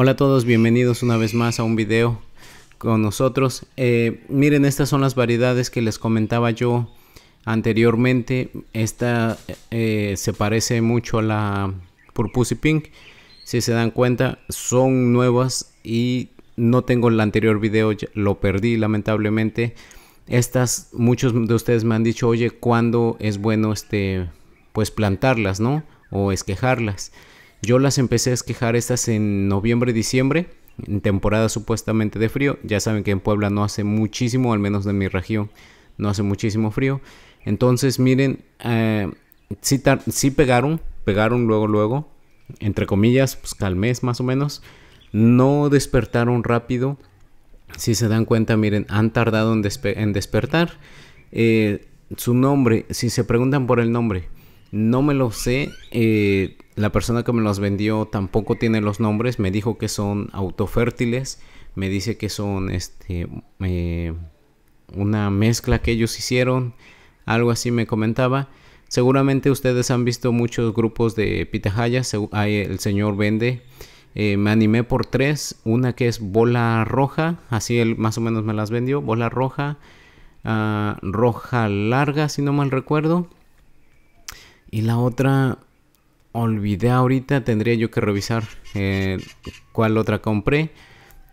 Hola a todos, bienvenidos una vez más a un video con nosotros. Eh, miren, estas son las variedades que les comentaba yo anteriormente. Esta eh, se parece mucho a la Purpose Pink. Si se dan cuenta, son nuevas y no tengo el anterior video, lo perdí lamentablemente. Estas, muchos de ustedes me han dicho, oye, ¿cuándo es bueno este, pues plantarlas, no? O esquejarlas. Yo las empecé a esquejar estas en noviembre, diciembre, en temporada supuestamente de frío. Ya saben que en Puebla no hace muchísimo, al menos de mi región, no hace muchísimo frío. Entonces, miren, eh, sí, pegaron, pegaron luego, luego, entre comillas, pues al más o menos. No despertaron rápido. Si se dan cuenta, miren, han tardado en, despertar. Eh, su nombre, si se preguntan por el nombre, no me lo sé. Eh, la persona que me los vendió tampoco tiene los nombres. Me dijo que son autofértiles. Me dice que son este eh, una mezcla que ellos hicieron. Algo así me comentaba. Seguramente ustedes han visto muchos grupos de pitahayas. El señor vende. Eh, me animé por tres. Una que es bola roja. Así él más o menos me las vendió. Bola roja. Ah, roja larga, si no mal recuerdo y la otra, olvidé ahorita, tendría yo que revisar eh, cuál otra compré.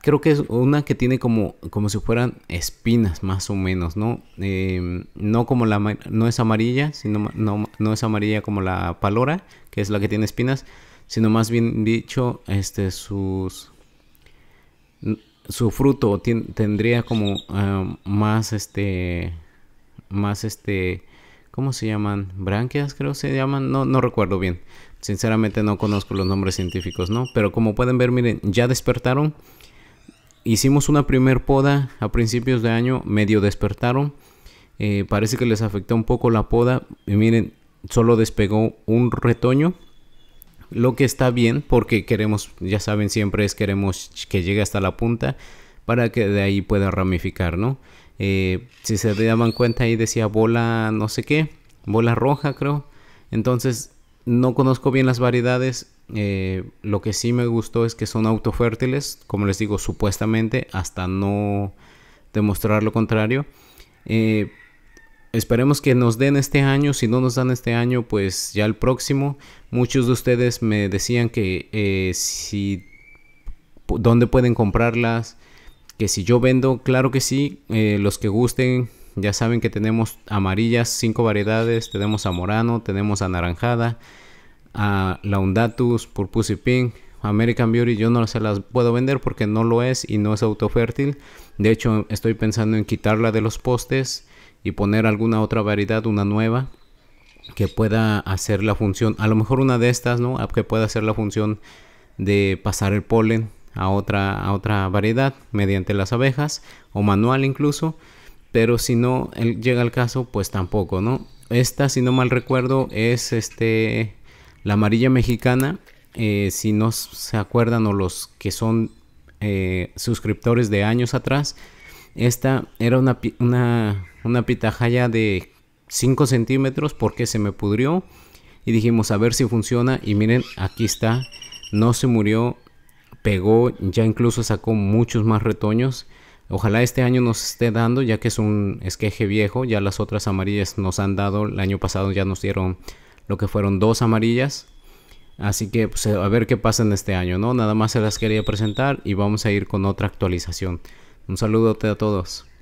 Creo que es una que tiene como, como si fueran espinas, más o menos, ¿no? Em, no como la no es amarilla, sino no, es amarilla como la palora, que es la que tiene espinas, sino más bien dicho, este sus su fruto tendría como eh, más este más este ¿Cómo se llaman? Branquias, creo se llaman. No, no recuerdo bien. Sinceramente no conozco los nombres científicos, ¿no? Pero como pueden ver, miren, ya despertaron. Hicimos una primer poda a principios de año, medio despertaron. Eh, parece que les afectó un poco la poda. Y miren, solo despegó un retoño. Lo que está bien porque queremos, ya saben, siempre es queremos que llegue hasta la punta para que de ahí pueda ramificar, ¿no? Eh, si se daban cuenta ahí decía bola no sé qué, bola roja creo. Entonces no conozco bien las variedades. Eh, lo que sí me gustó es que son autofértiles, como les digo, supuestamente, hasta no demostrar lo contrario. Eh, esperemos que nos den este año. Si no nos dan este año, pues ya el próximo. Muchos de ustedes me decían que si dónde pueden comprarlas que si yo vendo, claro que sí, eh, los que gusten, ya saben que tenemos amarillas, cinco variedades, tenemos a morano, tenemos a naranjada, a laundatus, purpose pink, American Beauty yo no se las puedo vender porque no lo es y no es autofértil. De hecho, estoy pensando en quitarla de los postes y poner alguna otra variedad, una nueva que pueda hacer la función, a lo mejor una de estas, ¿no? Que pueda hacer la función de pasar el polen a otra, a otra variedad mediante las abejas o manual incluso. Pero si no llega el caso, pues tampoco, ¿no? Esta, si no mal recuerdo, es este la amarilla mexicana. Eh, si no se acuerdan o los que son eh, suscriptores de años atrás, esta era una, una, una pitahaya de 5 centímetros porque se me pudrió. Y dijimos, a ver si funciona. Y miren, aquí está. No se murió pegó, ya incluso sacó muchos más retoños. Ojalá este año nos esté dando, ya que es un esqueje viejo, ya las otras amarillas nos han dado, el año pasado ya nos dieron lo que fueron dos amarillas. Así que pues, eh, a ver qué pasa en este año, ¿no? Nada más se las quería presentar y vamos a ir con otra actualización. Un saludo a todos.